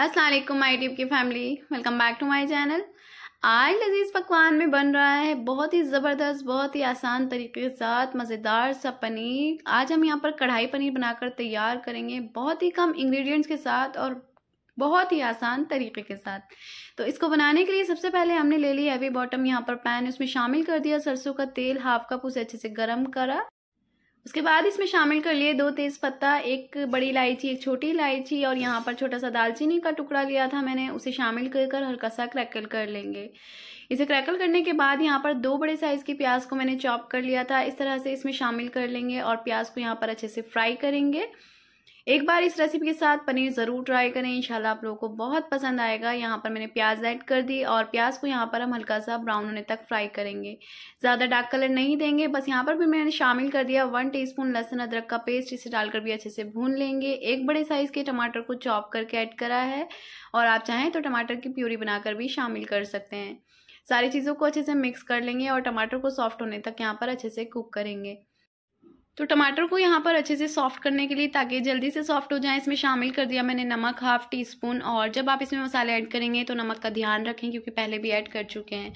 Aslam my tube की family welcome back to my channel आज लजीज पकवान में बन रहा है बहुत ही ज़बरदस्त बहुत ही आसान तरीके के साथ मज़ेदार सा पनीर आज हम यहाँ पर कढ़ाई पनीर बनाकर तैयार करेंगे बहुत ही कम इंग्रेडिएंट्स के साथ और बहुत ही आसान तरीके के साथ तो इसको बनाने के लिए सबसे पहले हमने ले लिया हैवी बॉटम यहाँ पर पैन उसमें शामिल कर दिया सरसों का तेल हाफ कप उसे अच्छे से गर्म करा उसके बाद इसमें शामिल कर लिए दो तेज़ पत्ता एक बड़ी इलायची एक छोटी इलायची और यहाँ पर छोटा सा दालचीनी का टुकड़ा लिया था मैंने उसे शामिल कर कर हल्का सा क्रैकल कर लेंगे इसे क्रैकल करने के बाद यहाँ पर दो बड़े साइज़ की प्याज को मैंने चॉप कर लिया था इस तरह से इसमें शामिल कर लेंगे और प्याज को यहाँ पर अच्छे से फ्राई करेंगे एक बार इस रेसिपी के साथ पनीर ज़रूर ट्राई करें इंशाल्लाह आप लोगों को बहुत पसंद आएगा यहाँ पर मैंने प्याज ऐड कर दी और प्याज को यहाँ पर हम हल्का सा ब्राउन होने तक फ्राई करेंगे ज़्यादा डार्क कलर नहीं देंगे बस यहाँ पर भी मैंने शामिल कर दिया वन टीस्पून लहसुन अदरक का पेस्ट इसे डालकर भी अच्छे से भून लेंगे एक बड़े साइज़ के टमाटर को चॉप करके ऐड करा है और आप चाहें तो टमाटर की प्यूरी बनाकर भी शामिल कर सकते हैं सारी चीज़ों को अच्छे से मिक्स कर लेंगे और टमाटर को सॉफ्ट होने तक यहाँ पर अच्छे से कुक करेंगे तो टमाटर को यहाँ पर अच्छे से सॉफ्ट करने के लिए ताकि जल्दी से सॉफ्ट हो जाए इसमें शामिल कर दिया मैंने नमक हाफ टी स्पून और जब आप इसमें मसाले ऐड करेंगे तो नमक का ध्यान रखें क्योंकि पहले भी ऐड कर चुके हैं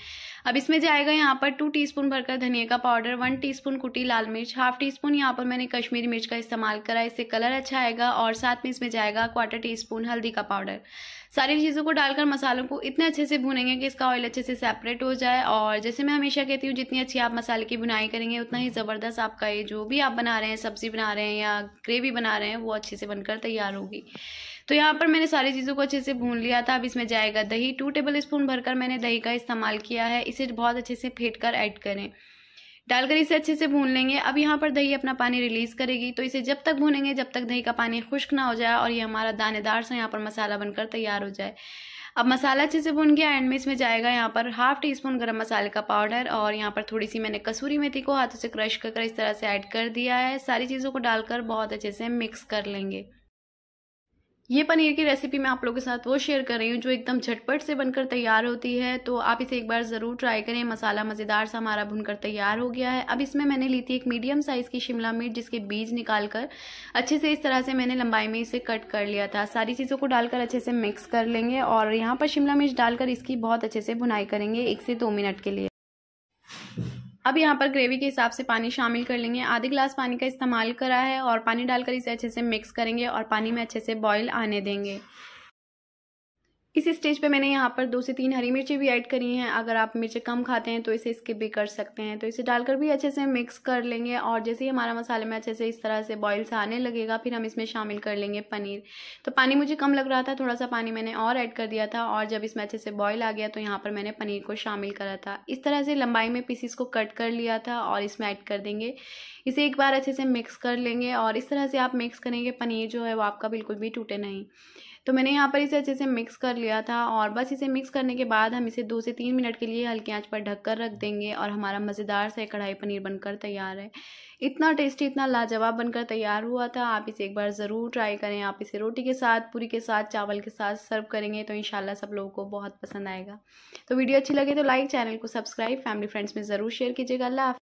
अब इसमें जाएगा यहाँ पर टू टीस्पून भरकर धनिया का पाउडर वन टीस्पून कुटी लाल मिर्च हाफ टी स्पून यहाँ पर मैंने कश्मीरी मिर्च का इस्तेमाल करा इससे कलर अच्छा आएगा और साथ में इसमें जाएगा क्वार्टर टी स्पून हल्दी का पाउडर सारी चीज़ों को डालकर मसालों को इतने अच्छे से भुनेंगे कि इसका ऑयल अच्छे से सेपरेट हो जाए और जैसे मैं हमेशा कहती हूँ जितनी अच्छी आप मसाले की बुनाई करेंगे उतना ही ज़बरदस्त आपका ये जो भी आप बना रहे हैं सब्ज़ी बना रहे हैं या ग्रेवी बना रहे हैं वो अच्छे से बनकर तैयार होगी तो यहाँ पर मैंने सारी चीज़ों को अच्छे से भून लिया था अब इसमें जाएगा दही टू टेबल स्पून भरकर मैंने दही का इस्तेमाल किया है इसे बहुत अच्छे से फेंट कर ऐड करें डालकर इसे अच्छे से भून लेंगे अब यहाँ पर दही अपना पानी रिलीज़ करेगी तो इसे जब तक भूनेंगे जब तक दही का पानी खुश्क ना हो जाए और ये हमारा दानेदार सा यहाँ पर मसाला बनकर तैयार हो जाए अब मसाला अच्छे से भून गया एंड में इसमें जाएगा यहाँ पर हाफ टी स्पून गर्म मसाले का पाउडर और यहाँ पर थोड़ी सी मैंने कसूरी मेथी को हाथों से क्रश कर इस तरह से ऐड कर दिया है सारी चीज़ों को डालकर बहुत अच्छे से मिक्स कर लेंगे ये पनीर की रेसिपी मैं आप लोगों के साथ वो शेयर कर रही हूँ जो एकदम झटपट से बनकर तैयार होती है तो आप इसे एक बार ज़रूर ट्राई करें मसाला मज़ेदार सा हमारा भुनकर तैयार हो गया है अब इसमें मैंने ली थी एक मीडियम साइज़ की शिमला मिर्च जिसके बीज निकाल कर अच्छे से इस तरह से मैंने लंबाई में इसे कट कर लिया था सारी चीज़ों को डालकर अच्छे से मिक्स कर लेंगे और यहाँ पर शिमला मिर्च डालकर इसकी बहुत अच्छे से भुनाई करेंगे एक से दो मिनट के लिए अब यहाँ पर ग्रेवी के हिसाब से पानी शामिल कर लेंगे आधे गिलास पानी का इस्तेमाल करा है और पानी डालकर इसे अच्छे से मिक्स करेंगे और पानी में अच्छे से बॉयल आने देंगे इस स्टेज पे मैंने यहाँ पर दो से तीन हरी मिर्चें भी ऐड करी हैं अगर आप मिर्चें कम खाते हैं तो इसे स्किप भी कर सकते हैं तो इसे डालकर भी अच्छे से मिक्स कर लेंगे और जैसे ही हमारा मसाले में अच्छे से इस तरह से बॉयल से आने लगेगा फिर हम इसमें शामिल कर लेंगे पनीर तो पानी मुझे कम लग रहा था थोड़ा सा पानी मैंने और ऐड कर दिया था और जब इसमें अच्छे से बॉयल आ गया तो यहाँ पर मैंने पनीर को शामिल करा था इस तरह से लंबाई में पीसीस को कट कर लिया था और इसमें ऐड कर देंगे इसे एक बार अच्छे से मिक्स कर लेंगे और इस तरह से आप मिक्स करेंगे पनीर जो है वो आपका बिल्कुल भी टूटे नहीं तो मैंने यहाँ पर इसे अच्छे से मिक्स कर लिया था और बस इसे मिक्स करने के बाद हम इसे दो से तीन मिनट के लिए हल्की आंच पर ढककर रख देंगे और हमारा मज़ेदार सा कढ़ाई पनीर बनकर तैयार है इतना टेस्टी इतना लाजवाब बनकर तैयार हुआ था आप इसे एक बार ज़रूर ट्राई करें आप इसे रोटी के साथ पूरी के साथ चावल के साथ सर्व करेंगे तो इन सब लोगों को बहुत पसंद आएगा तो वीडियो अच्छी लगे तो लाइक चैनल को सब्सक्राइब फैमिली फ्रेंड्स में ज़रूर शेयर कीजिएगा अल्लाह